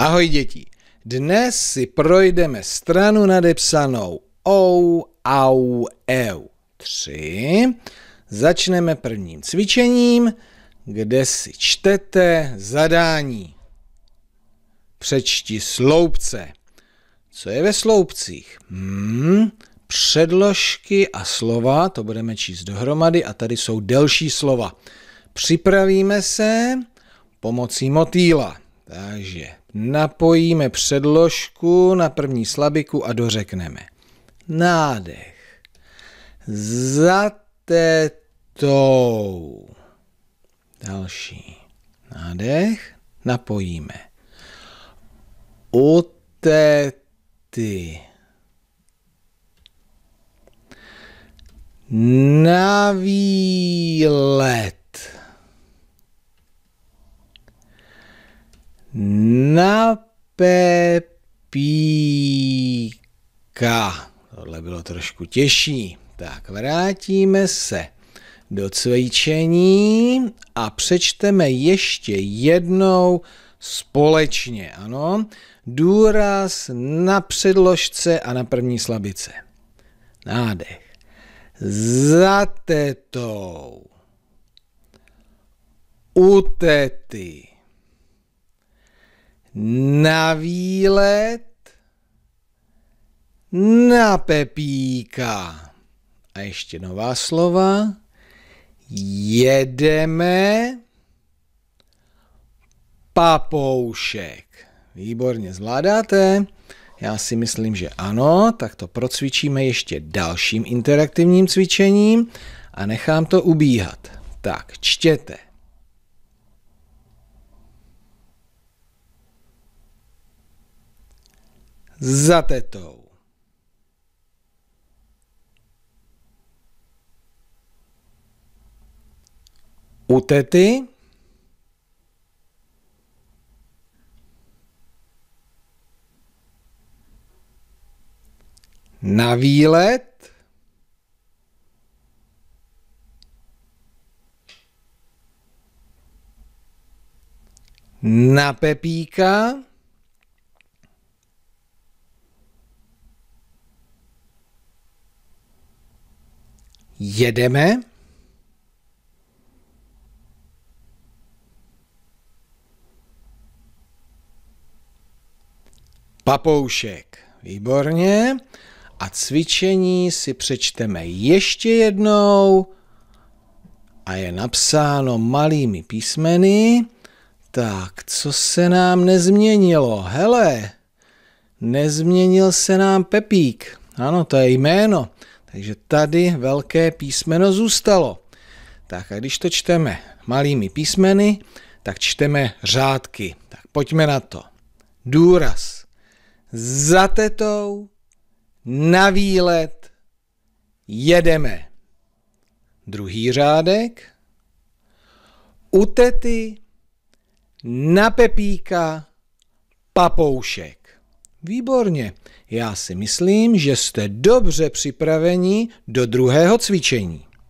Ahoj děti, dnes si projdeme stranu nadepsanou OU, AU, EU. 3. Začneme prvním cvičením, kde si čtete zadání. Přečti sloupce. Co je ve sloupcích? Hmm, předložky a slova, to budeme číst dohromady a tady jsou delší slova. Připravíme se pomocí motýla. Takže napojíme předložku na první slabiku a dořekneme. Nádech. Za tetou. Další. Nádech. Napojíme. U tety. výlet. na Pepíka. Tohle bylo trošku těžší. Tak vrátíme se do cvičení a přečteme ještě jednou společně, ano? Důraz na předložce a na první slabice. Nádech. Za tetou. U tety na výlet na Pepíka. A ještě nová slova. Jedeme papoušek. Výborně zvládáte. Já si myslím, že ano, tak to procvičíme ještě dalším interaktivním cvičením a nechám to ubíhat. Tak, čtěte. za tetou. U tety na výlet na Pepíka jedeme. Papoušek, výborně. A cvičení si přečteme ještě jednou a je napsáno malými písmeny. Tak, co se nám nezměnilo? Hele, nezměnil se nám Pepík. Ano, to je jméno. Takže tady velké písmeno zůstalo. Tak a když to čteme malými písmeny, tak čteme řádky. Tak pojďme na to. Důraz. Za tetou, na výlet, jedeme. Druhý řádek. U tety, na pepíka, papoušek. Výborně. Já si myslím, že jste dobře připraveni do druhého cvičení.